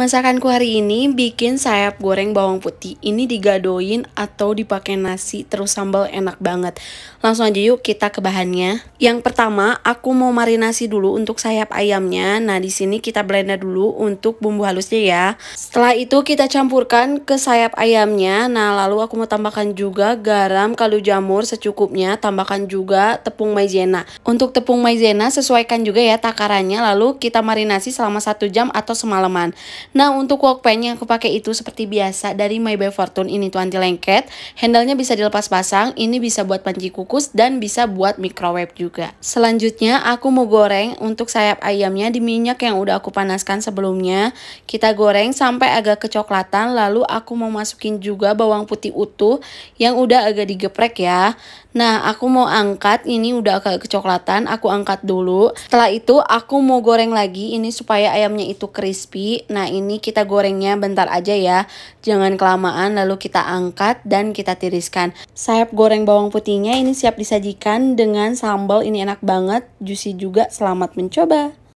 Masakanku hari ini bikin sayap goreng bawang putih. Ini digadoin atau dipakai nasi terus sambal enak banget. Langsung aja yuk kita ke bahannya. Yang pertama, aku mau marinasi dulu untuk sayap ayamnya. Nah, di sini kita blender dulu untuk bumbu halusnya ya. Setelah itu kita campurkan ke sayap ayamnya. Nah, lalu aku mau tambahkan juga garam, kaldu jamur secukupnya, tambahkan juga tepung maizena. Untuk tepung maizena sesuaikan juga ya takarannya lalu kita marinasi selama satu jam atau semalaman. Nah untuk walkpen yang aku pakai itu seperti biasa dari My Bay Fortune ini tuh anti lengket. handle nya bisa dilepas pasang, ini bisa buat panci kukus dan bisa buat microwave juga. Selanjutnya aku mau goreng untuk sayap ayamnya di minyak yang udah aku panaskan sebelumnya. Kita goreng sampai agak kecoklatan lalu aku mau masukin juga bawang putih utuh yang udah agak digeprek ya. Nah aku mau angkat ini udah agak kecoklatan aku angkat dulu. Setelah itu aku mau goreng lagi ini supaya ayamnya itu crispy. Nah ini kita gorengnya bentar aja ya. Jangan kelamaan lalu kita angkat dan kita tiriskan. Sayap goreng bawang putihnya ini siap disajikan dengan sambal ini enak banget, juicy juga. Selamat mencoba.